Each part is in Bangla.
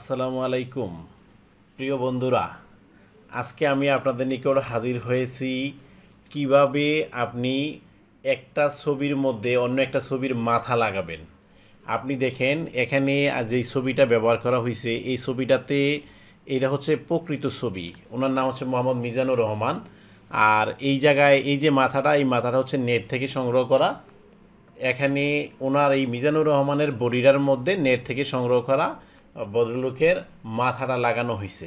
আসসালামু আলাইকুম প্রিয় বন্ধুরা আজকে আমি আপনাদের নিকট হাজির হয়েছি কিভাবে আপনি একটা ছবির মধ্যে অন্য একটা ছবির মাথা লাগাবেন আপনি দেখেন এখানে যেই ছবিটা ব্যবহার করা হয়েছে এই ছবিটাতে এটা হচ্ছে প্রকৃত ছবি ওনার নাম হচ্ছে মোহাম্মদ মিজানুর রহমান আর এই জায়গায় এই যে মাথাটা এই মাথাটা হচ্ছে নেট থেকে সংগ্রহ করা এখানে ওনার এই মিজানুর রহমানের বডিটার মধ্যে নেট থেকে সংগ্রহ করা ভদ্রলোকের মাথাটা লাগানো হয়েছে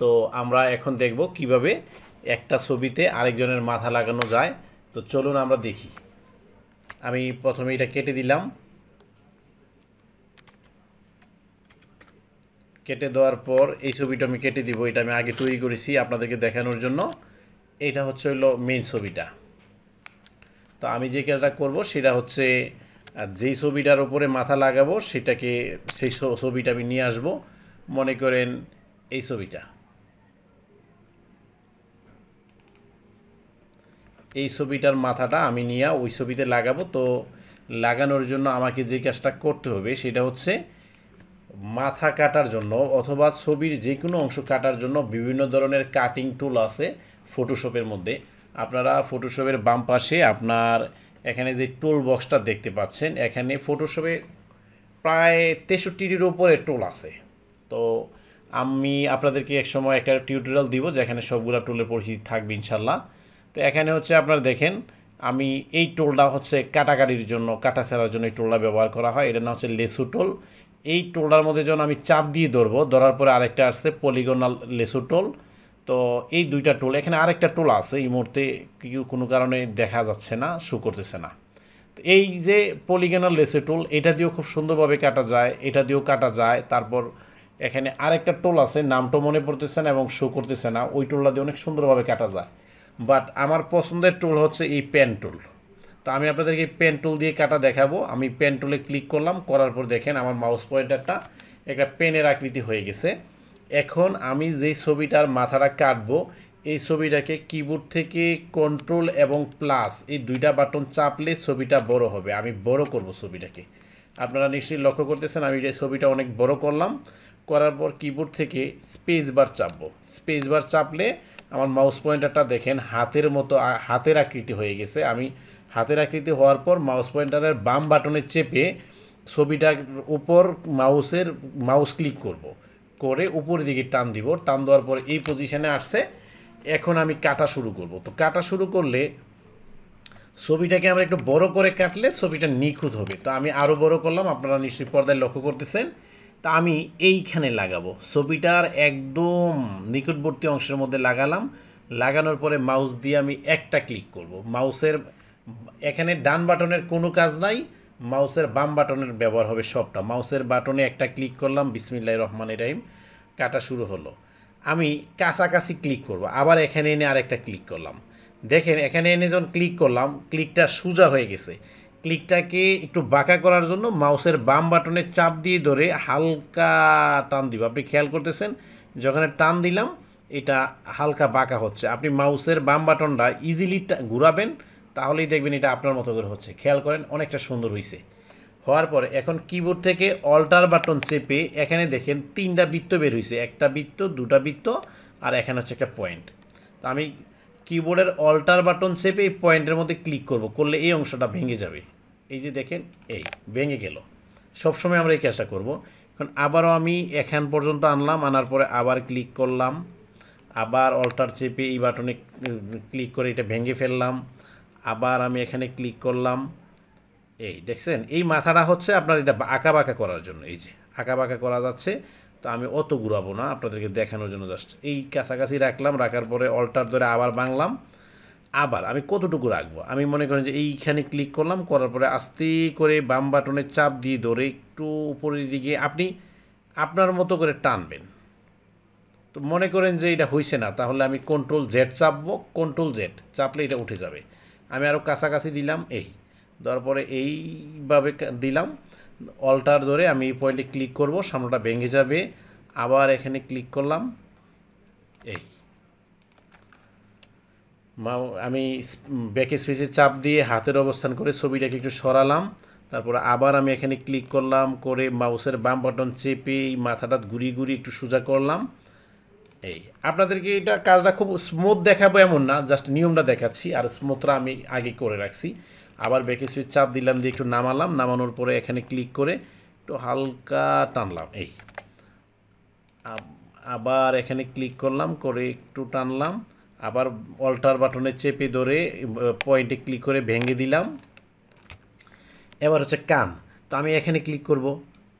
তো আমরা এখন দেখব কিভাবে একটা ছবিতে আরেকজনের মাথা লাগানো যায় তো চলুন আমরা দেখি আমি প্রথমে এটা কেটে দিলাম কেটে দেওয়ার পর এই ছবিটা আমি কেটে দিব এটা আমি আগে তৈরি করেছি আপনাদেরকে দেখানোর জন্য এটা হচ্ছে হলো মেন ছবিটা তো আমি যে কাজটা করব সেটা হচ্ছে আর যেই ছবিটার ওপরে মাথা লাগাবো সেটাকে সেই ছবিটা আমি নিয়ে আসবো মনে করেন এই ছবিটা এই ছবিটার মাথাটা আমি নিয়ে ওই ছবিতে লাগাবো তো লাগানোর জন্য আমাকে যে কাজটা করতে হবে সেটা হচ্ছে মাথা কাটার জন্য অথবা ছবির যে কোনো অংশ কাটার জন্য বিভিন্ন ধরনের কাটিং টুল আছে ফটোশপের মধ্যে আপনারা ফটোশপের বাম পাশে আপনার এখানে যে টোল বক্সটা দেখতে পাচ্ছেন এখানে ফটোশপে প্রায় তেষট্টির ওপরে টোল আছে তো আমি আপনাদেরকে এক সময় একটা টিউটোরিয়াল দিব যেখানে সবগুলো টোলের পরিচিতি থাকবে ইনশাল্লাহ তো এখানে হচ্ছে আপনারা দেখেন আমি এই টোলটা হচ্ছে কাটাকাটির জন্য কাটা ছেঁড়ার জন্য এই টোলটা ব্যবহার করা হয় এটা না হচ্ছে লেসু টোল এই টোলটার মধ্যে যখন আমি চাপ দিয়ে ধরবো ধরার পরে আরেকটা আসছে পলিগোনাল লেসু টোল তো এই দুইটা টোল এখানে আরেকটা টোল আছে এই মুহূর্তে কোনো কারণে দেখা যাচ্ছে না শু করতেছে না তো এই যে পলিগেনাল লেসে টোল এটা দিয়েও খুব সুন্দরভাবে কাটা যায় এটা দিয়েও কাটা যায় তারপর এখানে আরেকটা টোল আছে নামটা মনে পড়তেছে না এবং শো করতেছে না ওই টোলটা দিয়ে অনেক সুন্দরভাবে কাটা যায় বাট আমার পছন্দের টোল হচ্ছে এই পেন টোল তো আমি আপনাদেরকে পেন টোল দিয়ে কাটা দেখাবো আমি পেন টোলে ক্লিক করলাম করার পর দেখেন আমার মাউস পয়েন্টারটা একটা পেনের আকৃতি হয়ে গেছে এখন আমি যেই ছবিটার মাথাটা কাটবো এই ছবিটাকে কিবোর্ড থেকে কন্ট্রোল এবং প্লাস এই দুইটা বাটন চাপলে ছবিটা বড় হবে আমি বড় করব ছবিটাকে আপনারা নিশ্চয়ই লক্ষ্য করতেছেন আমি এই ছবিটা অনেক বড় করলাম করার পর কিবোর্ড থেকে স্পেস বার চাপবো স্পেস বার চাপলে আমার মাউস পয়েন্টারটা দেখেন হাতের মতো হাতের আকৃতি হয়ে গেছে আমি হাতের আকৃতি হওয়ার পর মাউস পয়েন্টারের বাম বাটনে চেপে ছবিটার উপর মাউসের মাউস ক্লিক করবো করে উপরের দিকে টান দিব টান দেওয়ার পর এই পজিশানে আসছে এখন আমি কাটা শুরু করব তো কাটা শুরু করলে ছবিটাকে আমরা একটু বড় করে কাটলে ছবিটা নিখুঁত হবে তো আমি আরও বড় করলাম আপনারা নিশ্চয়ই পর্দায় লক্ষ্য করতেছেন তা আমি এইখানে লাগাবো ছবিটার একদম নিকটবর্তী অংশের মধ্যে লাগালাম লাগানোর পরে মাউস দিয়ে আমি একটা ক্লিক করব মাউসের এখানে ডান বাটনের কোনো কাজ নাই মাউসের বাম বাটনের ব্যবহার হবে সবটা মাউসের বাটনে একটা ক্লিক করলাম বিসমিল্লাহ রহমান রাহিম কাটা শুরু হলো আমি কাছাকাছি ক্লিক করব আবার এখানে এনে আরেকটা ক্লিক করলাম দেখেন এখানে এনে যখন ক্লিক করলাম ক্লিকটা সোজা হয়ে গেছে ক্লিকটাকে একটু বাঁকা করার জন্য মাউসের বাম বাটনে চাপ দিয়ে ধরে হালকা টান দিব আপনি খেয়াল করতেছেন যখন টান দিলাম এটা হালকা বাঁকা হচ্ছে আপনি মাউসের বাম বাটনটা ইজিলি ঘুরাবেন তাহলেই দেখবেন এটা আপনার মতো করে হচ্ছে খেয়াল করেন অনেকটা সুন্দর হয়েছে হওয়ার পরে এখন কিবোর্ড থেকে অল্টার বাটন চেপে এখানে দেখেন তিনটা বৃত্ত বের হয়েছে একটা বৃত্ত দুটা বৃত্ত আর এখানে হচ্ছে একটা পয়েন্ট তো আমি কিবোর্ডের অল্টার বাটন চেপে এই পয়েন্টের মধ্যে ক্লিক করব করলে এই অংশটা ভেঙে যাবে এই যে দেখেন এই ভেঙে গেল সবসময় আমরা এই কাজটা করবো এখন আবারও আমি এখান পর্যন্ত আনলাম আনার পরে আবার ক্লিক করলাম আবার অল্টার চেপে এই বাটনে ক্লিক করে এটা ভেঙে ফেললাম আবার আমি এখানে ক্লিক করলাম এই দেখছেন এই মাথাটা হচ্ছে আপনার এটা আঁকা বাঁকা করার জন্য এই যে আঁকা বাঁকা করা যাচ্ছে তো আমি অত ঘুরাবো না আপনাদেরকে দেখানোর জন্য জাস্ট এই কাছাকাছি রাখলাম রাখার পরে অল্টার ধরে আবার বাংলাম আবার আমি কতটুকু রাখবো আমি মনে করেন যে এইখানে ক্লিক করলাম করার পরে আস্তে করে বাম বাটনে চাপ দিয়ে ধরে একটু উপরের দিকে আপনি আপনার মতো করে টানবেন তো মনে করেন যে এটা হয়েছে না তাহলে আমি কন্ট্রোল জেড চাপবো কন্ট্রোল জেড চাপলে এটা উঠে যাবে আমি আরও কাছাকাছি দিলাম এই দেওয়ার পরে এইভাবে দিলাম অল্টার ধরে আমি এই পয়েন্টে ক্লিক করব সামনেটা ভেঙে যাবে আবার এখানে ক্লিক করলাম এই আমি ব্যাক স্পেসে চাপ দিয়ে হাতের অবস্থান করে ছবিটাকে একটু সরালাম তারপর আবার আমি এখানে ক্লিক করলাম করে মাউসের বাম বাটন চেপে এই মাথাটা ঘুরিয়ে ঘুরিয়ে একটু সোজা করলাম এই আপনাদেরকে এটা কাজটা খুব স্মুথ দেখাবো এমন না জাস্ট নিয়মটা দেখাচ্ছি আর স্মুথটা আমি আগে করে রাখছি আবার বেকে সুইচ চাপ দিলাম দিয়ে একটু নামালাম নামানোর পরে এখানে ক্লিক করে একটু হালকা টানলাম এই আবার এখানে ক্লিক করলাম করে একটু টানলাম আবার অল্টার বাটনে চেপে ধরে পয়েন্টে ক্লিক করে ভেঙে দিলাম এবার হচ্ছে কান তো আমি এখানে ক্লিক করব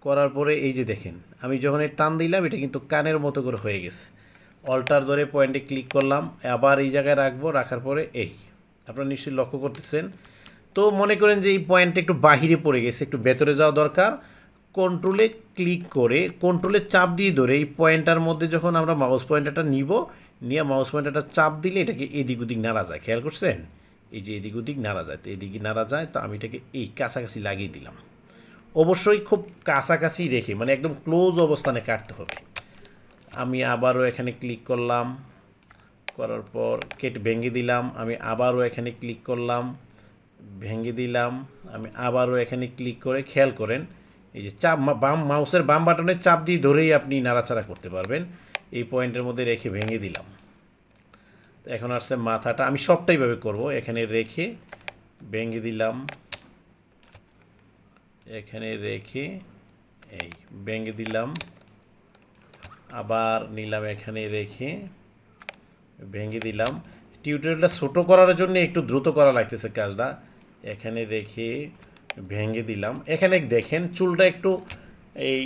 করার পরে এই যে দেখেন আমি যখন টান দিলাম এটা কিন্তু কানের মতো করে হয়ে গেছে অল্টার ধরে পয়েন্টে ক্লিক করলাম আবার এই জায়গায় রাখবো রাখার পরে এই আপনারা নিশ্চয়ই লক্ষ্য করতেছেন তো মনে করেন যে এই পয়েন্টটা একটু বাহিরে পড়ে গেছে একটু ভেতরে যাওয়া দরকার কন্ট্রোলে ক্লিক করে কন্ট্রোলে চাপ দিয়ে ধরে এই পয়েন্টার মধ্যে যখন আমরা মাউস পয়েন্টারটা নিব নিয়ে মাউস পয়েন্টারটা চাপ দিলে এটাকে এদিক ওদিক নাড়া যায় খেয়াল করছেন এই যে এদিক ওদিক নাড়া যায় তো এদিকে নাড়া যায় তো আমি এটাকে এই কাছাকাছি লাগিয়ে দিলাম অবশ্যই খুব কাছাকাছি রেখে মানে একদম ক্লোজ অবস্থানে কাটতে হবে আমি আবারও এখানে ক্লিক করলাম করার পর কেট ভেঙে দিলাম আমি আবারও এখানে ক্লিক করলাম ভেঙে দিলাম আমি আবারও এখানে ক্লিক করে খেয়াল করেন এই যে চাপ বাম মাউসের বাম বাটনে চাপ দিয়ে ধরেই আপনি নাড়াচাড়া করতে পারবেন এই পয়েন্টের মধ্যে রেখে ভেঙে দিলাম এখন আসছে মাথাটা আমি সবটাইভাবে করব এখানে রেখে ভেঙে দিলাম এখানে রেখে এই ভেঙে দিলাম আবার নিলাম এখানে রেখে ভেঙে দিলাম টিউটোরিয়ালটা ছোটো করার জন্য একটু দ্রুত করা লাগতেছে কাজটা এখানে রেখে ভেঙে দিলাম এখানে দেখেন চুলটা একটু এই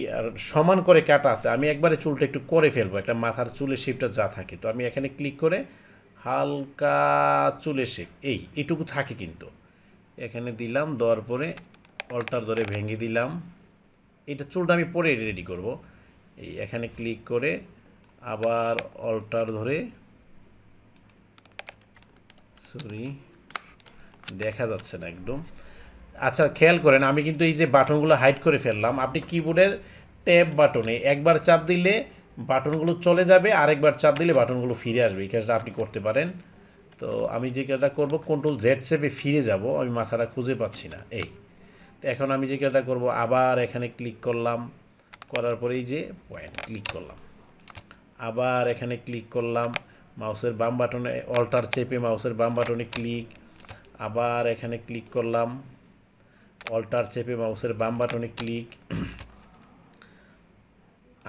সমান করে কাটা আছে আমি একবারে চুলটা একটু করে ফেলবো একটা মাথার চুলের শেপটা যা থাকে তো আমি এখানে ক্লিক করে হালকা চুলের শেপ এই এটুকু থাকে কিন্তু এখানে দিলাম দেওয়ার পরে অল্টার ধরে ভেঙে দিলাম এটা চুলটা আমি পরে রেডি করব এই এখানে ক্লিক করে আবার অল্টার ধরে সরি দেখা যাচ্ছে না একদম আচ্ছা খেয়াল করেন আমি কিন্তু এই যে বাটনগুলো হাইড করে ফেললাম আপনি কিবোর্ডের ট্যাব বাটনে একবার চাপ দিলে বাটনগুলো চলে যাবে আরেকবার চাপ দিলে বাটনগুলো ফিরে আসবে এই কাজটা আপনি করতে পারেন তো আমি যে কাজটা করব কন্ট্রোল জেড সেপে ফিরে যাব আমি মাথাটা খুঁজে পাচ্ছি না এই তো এখন আমি যে কাজটা করব আবার এখানে ক্লিক করলাম করার পরে এই যে পয়েন্ট ক্লিক করলাম আবার এখানে ক্লিক করলাম মাউসের বাম বাটনে অল্টার চেপে মাউসের বাম বাটনে ক্লিক আবার এখানে ক্লিক করলাম অল্টার চেপে মাউসের বাম বাটনে ক্লিক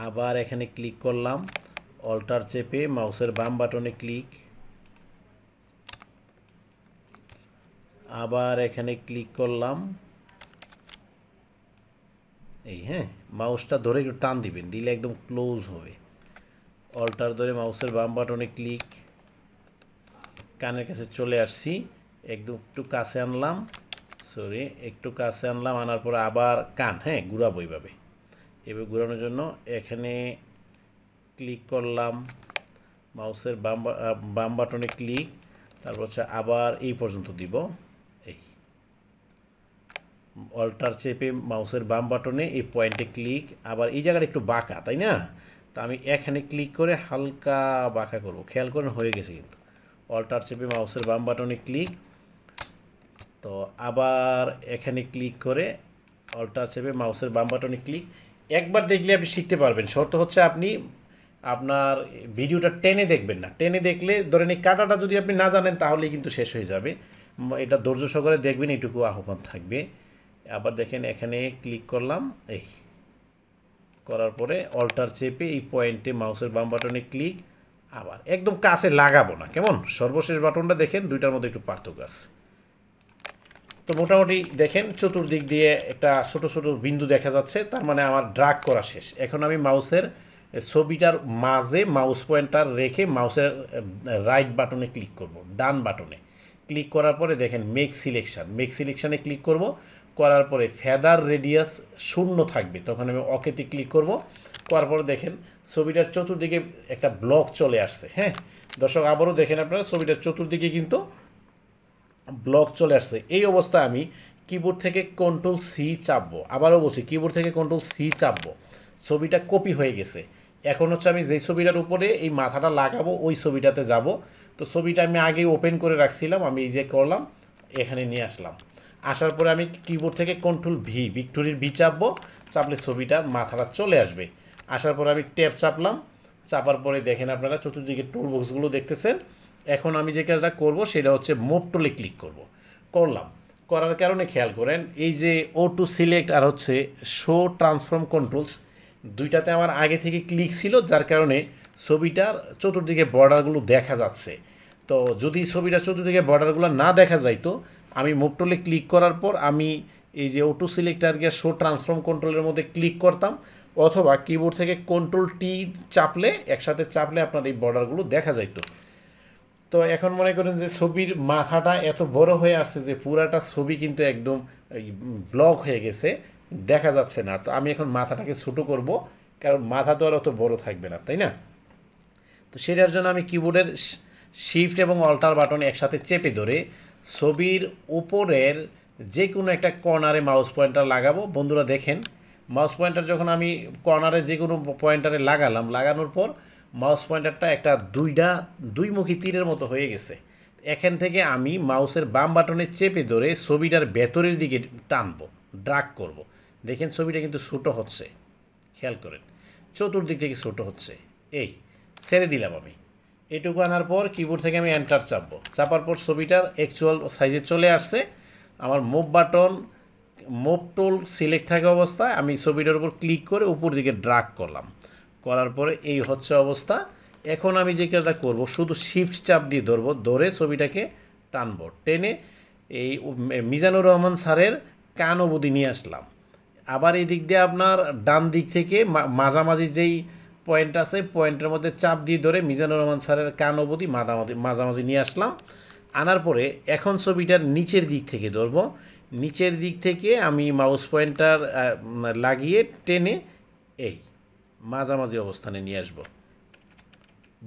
আবার এখানে ক্লিক করলাম অল্টার চেপে মাউসের বাম বাটনে ক্লিক আবার এখানে ক্লিক করলাম এই হ্যাঁ মাউসটা ধরে একটু টান দিবেন দিলে একদম ক্লোজ হবে অল্টার ধরে মাউসের বাম বাটনে ক্লিক কানের কাছে চলে আসছি একদম একটু কাছে আনলাম সরি একটু কাছে আনলাম আনার পর আবার কান হ্যাঁ ঘুরাবো এইভাবে এভাবে ঘুরানোর জন্য এখানে ক্লিক করলাম মাউসের বাম বাম বাটনে ক্লিক তারপর হচ্ছে আবার এই পর্যন্ত দিব অল্টার চেপে মাউসের বাম বাটনে এই পয়েন্টে ক্লিক আবার এই জায়গাটা একটু বাঁকা তাই না তো আমি এখানে ক্লিক করে হালকা বাঁকা করব খেয়াল করেন হয়ে গেছে কিন্তু অল্টার চেপে মাউসের বাম বাটনে ক্লিক তো আবার এখানে ক্লিক করে অল্টার চেপে মাউসের বাম বাটনে ক্লিক একবার দেখলে আপনি শিখতে পারবেন শর্ত হচ্ছে আপনি আপনার ভিডিওটা টেনে দেখবেন না টেনে দেখলে ধরেন এই কাটাটা যদি আপনি না জানেন তাহলেই কিন্তু শেষ হয়ে যাবে এটা ধৈর্য সহকারে দেখবেন এটুকু আহ্বান থাকবে আবার দেখেন এখানে ক্লিক করলাম এই করার পরে অল্টার চেপে এই পয়েন্টে মাউসের বাম বাটনে ক্লিক আবার একদম কাছে লাগাবো না কেমন সর্বশেষ বাটনটা দেখেন দুইটার মধ্যে একটু পার্থক্য আছে তো মোটামুটি দেখেন চতুর্দিক দিয়ে একটা ছোট ছোট বিন্দু দেখা যাচ্ছে তার মানে আমার ড্রাগ করা শেষ এখন আমি মাউসের ছবিটার মাঝে মাউস পয়েন্টার রেখে মাউসের রাইট বাটনে ক্লিক করব ডান বাটনে ক্লিক করার পরে দেখেন মেক সিলেকশান মেক সিলেকশানে ক্লিক করব করার পরে ফেদার রেডিয়াস শূন্য থাকবে তখন আমি অকেতে ক্লিক করব করার পরে দেখেন ছবিটার চতুর্দিকে একটা ব্লক চলে আসছে হ্যাঁ দর্শক আবারও দেখেন আপনারা ছবিটার চতুর্দিকে কিন্তু ব্লক চলে আসছে এই অবস্থায় আমি কিবোর্ড থেকে কন্ট্রোল সি চাপবো আবারও বলছি কিবোর্ড থেকে কন্ট্রোল সি চাপবো ছবিটা কপি হয়ে গেছে এখন হচ্ছে আমি যেই ছবিটার উপরে এই মাথাটা লাগাবো ওই ছবিটাতে যাব তো ছবিটা আমি আগেই ওপেন করে রাখছিলাম আমি এই যে করলাম এখানে নিয়ে আসলাম আসার পরে আমি কিবোর্ড থেকে কন্ট্রোল ভি ভিক্টোরির ভি চাপবো চাপলে ছবিটা মাথাটা চলে আসবে আসার পরে আমি ট্যাপ চাপলাম চাপার পরে দেখেন আপনারা চতুর্দিকে টুল বক্সগুলো দেখতেছেন এখন আমি যে কাজটা করব সেটা হচ্ছে মোট টুলে ক্লিক করব করলাম করার কারণে খেয়াল করেন এই যে ও টু সিলেক্ট আর হচ্ছে শো ট্রান্সফর্ম কন্ট্রোলস দুইটাতে আমার আগে থেকে ক্লিক ছিল যার কারণে ছবিটার চতুর্দিকে বর্ডারগুলো দেখা যাচ্ছে তো যদি ছবিটার চতুর্দিকে বর্ডারগুলো না দেখা যাইতো আমি মুভ ক্লিক করার পর আমি এই যে ওটু সিলেক্টার গিয়ে শো ট্রান্সফর্ম কন্ট্রোলের মধ্যে ক্লিক করতাম অথবা কিবোর্ড থেকে কন্ট্রোল টি চাপলে একসাথে চাপলে আপনার এই বর্ডারগুলো দেখা যাইত তো এখন মনে করেন যে ছবির মাথাটা এত বড় হয়ে আসছে যে পুরাটা ছবি কিন্তু একদম ব্লক হয়ে গেছে দেখা যাচ্ছে না তো আমি এখন মাথাটাকে ছোটো করব কারণ মাথা তো আর অত বড় থাকবে না তাই না তো সেটার জন্য আমি কিবোর্ডের শিফট এবং অল্টার বাটন একসাথে চেপে ধরে ছবির উপরের যে কোনো একটা কর্নারে মাউস পয়েন্টার লাগাবো বন্ধুরা দেখেন মাউস পয়েন্টার যখন আমি কর্নারে যে কোনো পয়েন্টারে লাগালাম লাগানোর পর মাউস পয়েন্টারটা একটা দুইটা দুইমুখী তীরের মতো হয়ে গেছে এখান থেকে আমি মাউসের বাম বাটনে চেপে ধরে ছবিটার ভেতরের দিকে টানবো ড্রাগ করব। দেখেন ছবিটা কিন্তু ছোটো হচ্ছে খেয়াল করেন চতুর্দিক থেকে ছোটো হচ্ছে এই ছেড়ে দিলাম আমি এটুকু আনার পর কিবোর্ড থেকে আমি এন্টার চাপবো চাপার পর ছবিটার অ্যাকচুয়াল সাইজে চলে আসছে আমার move button move tool select থাকা অবস্থায় আমি ছবিটার উপর ক্লিক করে উপর দিকে ড্রাগ করলাম করার পরে এই হচ্ছে অবস্থা এখন আমি যে কাজটা করবো শুধু শিফট চাপ দিয়ে ধরবো ধরে ছবিটাকে টানবো টেনে এই মিজানুর রহমান স্যারের কান অবধি নিয়ে আসলাম আবার এই দিক দিয়ে আপনার ডান দিক থেকে মাঝামাঝি যেই পয়েন্ট আছে পয়েন্টের মধ্যে চাপ দিয়ে ধরে মিজানুর রহমান স্যারের কান অবধি মাঝামাঝি মাঝামাঝি নিয়ে আসলাম আনার পরে এখন ছবিটার নিচের দিক থেকে ধরব নিচের দিক থেকে আমি মাউস পয়েন্টার লাগিয়ে টেনে এই মাঝামাঝি অবস্থানে নিয়ে আসব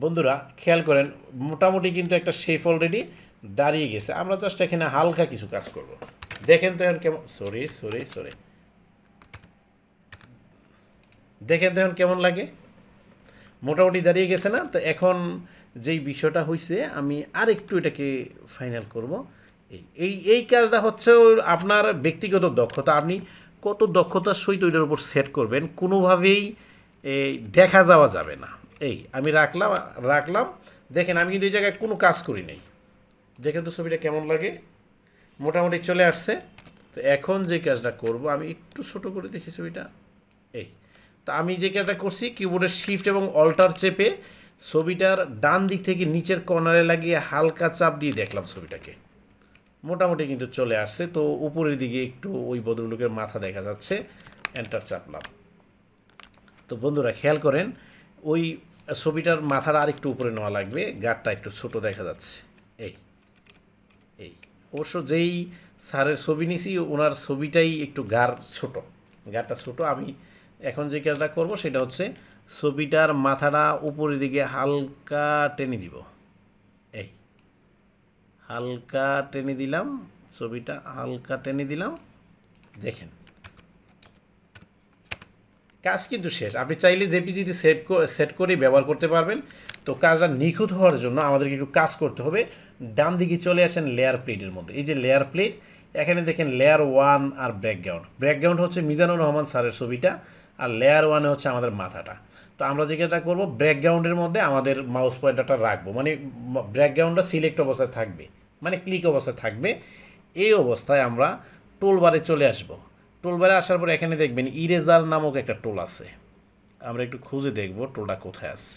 বন্ধুরা খেয়াল করেন মোটামুটি কিন্তু একটা শেফ অলরেডি দাঁড়িয়ে গেছে আমরা জাস্ট এখানে হালকা কিছু কাজ করব। দেখেন তো এখন কেমন সরি সরি সরি দেখেন তো এখন কেমন লাগে মোটামুটি দাঁড়িয়ে গেছে না তো এখন যেই বিষয়টা হয়েছে আমি আর একটু এটাকে ফাইনাল করব এই এই কাজটা হচ্ছে আপনার ব্যক্তিগত দক্ষতা আপনি কত দক্ষতার সহিত ওইটার উপর সেট করবেন কোনোভাবেই দেখা যাওয়া যাবে না এই আমি রাখলাম রাখলাম দেখেন আমি কিন্তু এই জায়গায় কোনো কাজ করি নাই দেখেন তো ছবিটা কেমন লাগে মোটামুটি চলে আসছে তো এখন যে কাজটা করব আমি একটু ছোট করে দেখি ছবিটা তা আমি যে কাজটা করছি কিবোর্ডের শিফট এবং অল্টার চেপে ছবিটার ডান দিক থেকে নিচের কর্নারে লাগিয়ে হালকা চাপ দিয়ে দেখলাম ছবিটাকে মোটামুটি কিন্তু চলে আসছে তো উপরের দিকে একটু ওই ভদ্রলোকের মাথা দেখা যাচ্ছে এন্টার চাপলাম তো বন্ধুরা খেয়াল করেন ওই ছবিটার মাথার আর একটু উপরে নেওয়া লাগবে গাঢ়টা একটু ছোট দেখা যাচ্ছে এই এই অবশ্য যেই স্যারের ছবি নিছি ওনার ছবিটাই একটু গার ছোট গাঢ়টা ছোট আমি এখন যে কাজটা করব সেটা হচ্ছে ছবিটার মাথাটা উপরের দিকে হালকা টেনে দিব এই হালকা টেনে দিলাম ছবিটা হালকা টেনে দিলাম দেখেন কাজ কিন্তু শেষ আপনি চাইলে জেপিজিতে সেট সেট করে ব্যবহার করতে পারবেন তো কাজটা নিখুঁত হওয়ার জন্য আমাদেরকে একটু কাজ করতে হবে ডান দিকে চলে আসেন লেয়ার প্লেটের মধ্যে এই যে লেয়ার প্লেট এখানে দেখেন লেয়ার ওয়ান আর ব্যাকগ্রাউন্ড ব্যাকগ্রাউন্ড হচ্ছে মিজানুর রহমান স্যারের ছবিটা আর লেয়ার ওয়ানে হচ্ছে আমাদের মাথাটা তো আমরা যেটা করবো ব্যাকগ্রাউন্ডের মধ্যে আমাদের মাউস পয়েন্টারটা রাখবো মানে ব্যাকগ্রাউন্ডটা সিলেক্ট অবস্থায় থাকবে মানে ক্লিক অবস্থায় থাকবে এই অবস্থায় আমরা টোলবারে চলে আসব টোলবারে আসার পর এখানে দেখবেন ইরেজার নামক একটা টোল আছে আমরা একটু খুঁজে দেখব টোলটা কোথায় আছে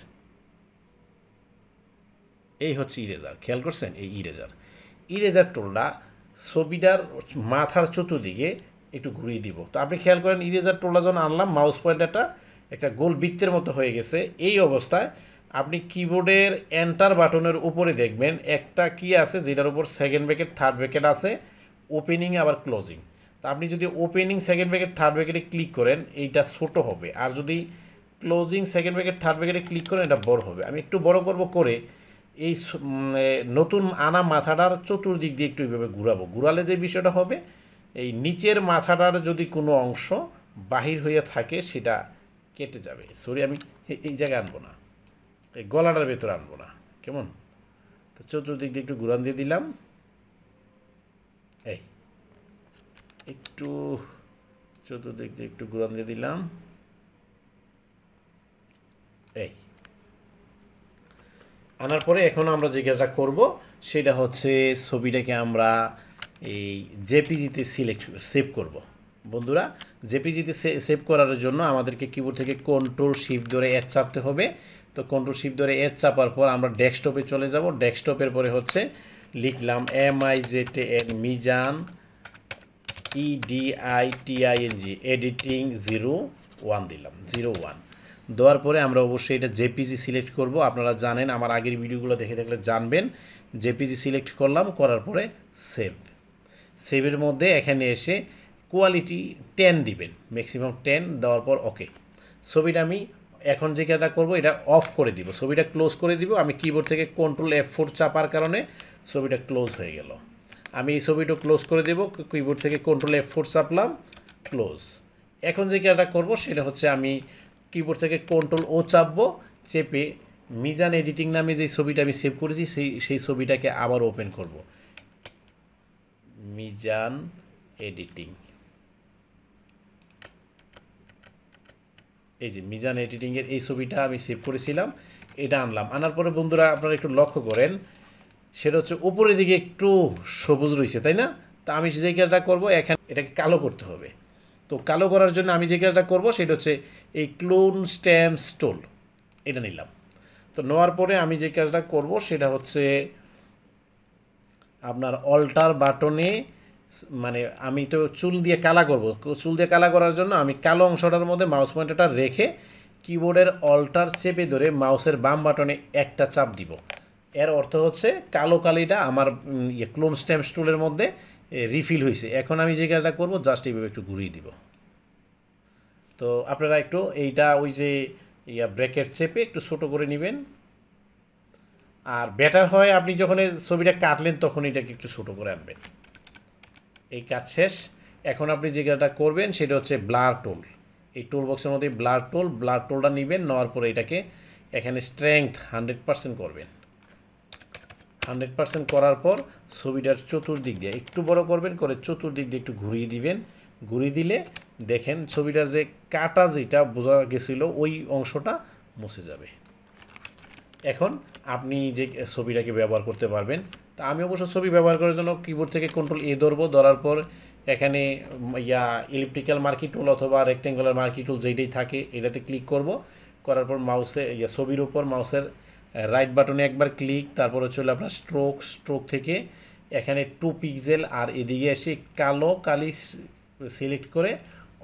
এই হচ্ছে ইরেজার খেয়াল করছেন এই ইরেজার ইরেজার টোলটা ছবিটার মাথার চতুর্দিকে একটু ঘুরিয়ে দিব তো আপনি খেয়াল করেন ইরেজার টোলা যখন আনলাম মাউস পয়েন্টারটা একটা গোল বৃত্তের মতো হয়ে গেছে এই অবস্থায় আপনি কিবোর্ডের এন্টার বাটনের উপরে দেখবেন একটা কি আছে যেটার উপর সেকেন্ড ব্যাকেট থার্ড ব্যাকেট আছে ওপেনিং আবার ক্লোজিং তা আপনি যদি ওপেনিং সেকেন্ড ব্যাকেট থার্ড ব্যাকেটে ক্লিক করেন এইটা ছোট হবে আর যদি ক্লোজিং সেকেন্ড ব্যাকেট থার্ড ব্যাকেটে ক্লিক করেন এটা বড় হবে আমি একটু বড় করব করে এই নতুন আনা মাথাটার চতুর্দিক দিয়ে একটু এইভাবে ঘুরাবো ঘুরালে যে বিষয়টা হবে এই নিচের মাথাটার যদি কোনো অংশ বাহির হয়ে থাকে সেটা কেটে যাবে সরি আমি এই জায়গায় আনবো না এই গলাটার ভেতরে আনবো না কেমন তো চতুর্দিক দিয়ে একটু গুরান দিয়ে দিলাম এই একটু চতুর্দিক দিয়ে একটু গুরান দিয়ে দিলাম এই আনার পরে এখন আমরা যে কাজটা করবো সেটা হচ্ছে ছবিটাকে আমরা এই জেপিজিতে সিলেক্ট সেভ করব। বন্ধুরা জেপিজিতে সেভ করার জন্য আমাদেরকে কিবোর্ড থেকে কন্ট্রোল শিফট ধরে এর চাপতে হবে তো কন্ট্রোল শিফট ধরে এর চাপার পর আমরা ডেস্কটপে চলে যাব ডেস্কটপের পরে হচ্ছে লিখলাম এম আই জেটে N Mizan EDITING editing zero one দিলাম জিরো ওয়ান দেওয়ার পরে আমরা অবশ্যই এটা জেপিজি সিলেক্ট করব আপনারা জানেন আমার আগের ভিডিওগুলো দেখে থাকলে জানবেন জেপিজি সিলেক্ট করলাম করার পরে সেভ সেভের মধ্যে এখানে এসে কোয়ালিটি টেন দিবেন ম্যাক্সিমাম টেন দেওয়ার পর ওকে ছবিটা আমি এখন যে কাজটা করবো এটা অফ করে দিব ছবিটা ক্লোজ করে দিব আমি কিবোর্ড থেকে কন্ট্রোল এফ ফোর চাপার কারণে ছবিটা ক্লোজ হয়ে গেল আমি এই ছবিটা ক্লোজ করে দেব কিবোর্ড থেকে কন্ট্রোল এফ ফোর চাপলাম ক্লোজ এখন যে কাজটা করবো সেটা হচ্ছে আমি কিবোর্ড থেকে কন্ট্রোল ও চাপবো চেপে মিজান এডিটিং নামে যে ছবিটা আমি সেভ করেছি সেই সেই ছবিটাকে আবার ওপেন করব। মিজান এডিটিং এই যে মিজান এডিটিংয়ের এই ছবিটা আমি সেভ করেছিলাম এটা আনলাম আনার পরে বন্ধুরা আপনারা একটু লক্ষ্য করেন সেটা হচ্ছে উপরের দিকে একটু সবুজ রয়েছে তাই না তা আমি যে কাজটা করব এখানে এটাকে কালো করতে হবে তো কালো করার জন্য আমি যে কাজটা করব সেটা হচ্ছে এই ক্লোন স্ট্যাম্প স্টোল এটা নিলাম তো নেওয়ার পরে আমি যে কাজটা করব সেটা হচ্ছে আপনার অল্টার বাটনে মানে আমি তো চুল দিয়ে কালা করব চুল দিয়ে কালা করার জন্য আমি কালো অংশটার মধ্যে মাউস পয়েন্টারটা রেখে কিবোর্ডের অল্টার চেপে ধরে মাউসের বাম বাটনে একটা চাপ দিব এর অর্থ হচ্ছে কালো কালিটা আমার ইয়ে ক্লোন স্ট্যাম্প স্টুলের মধ্যে রিফিল হয়েছে এখন আমি যে কাজটা করব জাস্ট এইভাবে একটু ঘুরিয়ে দিব তো আপনারা একটু এইটা ওই যে ইয়া ব্র্যাকেট চেপে একটু ছোটো করে নেবেন আর বেটার হয় আপনি যখন এই ছবিটা কাটলেন তখন এটাকে একটু ছোটো করে আনবেন এই কাজ শেষ এখন আপনি যেটা করবেন সেটা হচ্ছে ব্লার টোল এই টোল বক্সের মধ্যে ব্লার টোল ব্লার টোলটা নেবেন নেওয়ার পরে এটাকে এখানে স্ট্রেংথ হান্ড্রেড পারসেন্ট করবেন হান্ড্রেড পারসেন্ট করার পর ছবিটার চতুর্দিক দিয়ে একটু বড় করবেন করে চতুর্দিক দিয়ে একটু ঘুরিয়ে দিবেন ঘুরিয়ে দিলে দেখেন ছবিটার যে কাটা যেটা বোঝা গেছিলো ওই অংশটা মুছে যাবে এখন আপনি যে ছবিটাকে ব্যবহার করতে পারবেন তা আমি অবশ্য ছবি ব্যবহার করার জন্য কিবোর্ড থেকে কন্ট্রোল এ ধরবো ধরার পর এখানে ইয়া ইলেকট্রিক্যাল মার্কিটুল টুল অথবা রেক্টেঙ্গুলার মার্কিটুল টুল থাকে এটাতে ক্লিক করব করার পর মাউসে ইয়া ছবির উপর মাউসের রাইট বাটনে একবার ক্লিক তারপর হচ্ছে আপনার স্ট্রোক স্ট্রোক থেকে এখানে টু পিক্সেল আর এদিকে এসে কালো কালি সিলেক্ট করে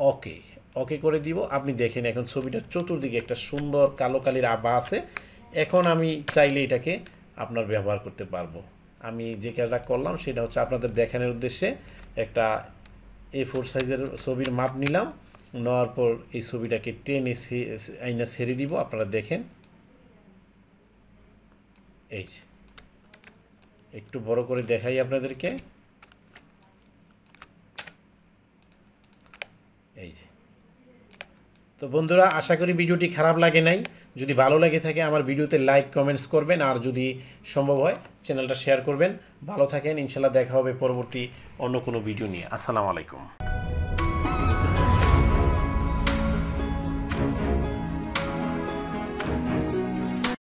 ওকে ওকে করে দিব আপনি দেখেন এখন ছবিটার চতুর্দিকে একটা সুন্দর কালো কালির আবা আছে এখন আমি চাইলে এটাকে আপনার ব্যবহার করতে পারবো আমি যে কাজটা করলাম সেটা হচ্ছে আপনাদের দেখানোর উদ্দেশ্যে একটা এ ফোর সাইজের ছবির মাপ নিলাম নেওয়ার পর এই ছবিটাকে টেনে আইনা সেরে দিব আপনারা দেখেন এই একটু বড় করে দেখাই আপনাদেরকে এই যে তো বন্ধুরা আশা করি ভিডিওটি খারাপ লাগে নাই যদি ভালো লাগে থাকে আমার ভিডিওতে লাইক কমেন্টস করবেন আর যদি সম্ভব হয় চ্যানেলটা শেয়ার করবেন ভালো থাকেন ইনশাল্লাহ দেখা হবে পরবর্তী অন্য কোনো ভিডিও নিয়ে আসসালামু আলাইকুম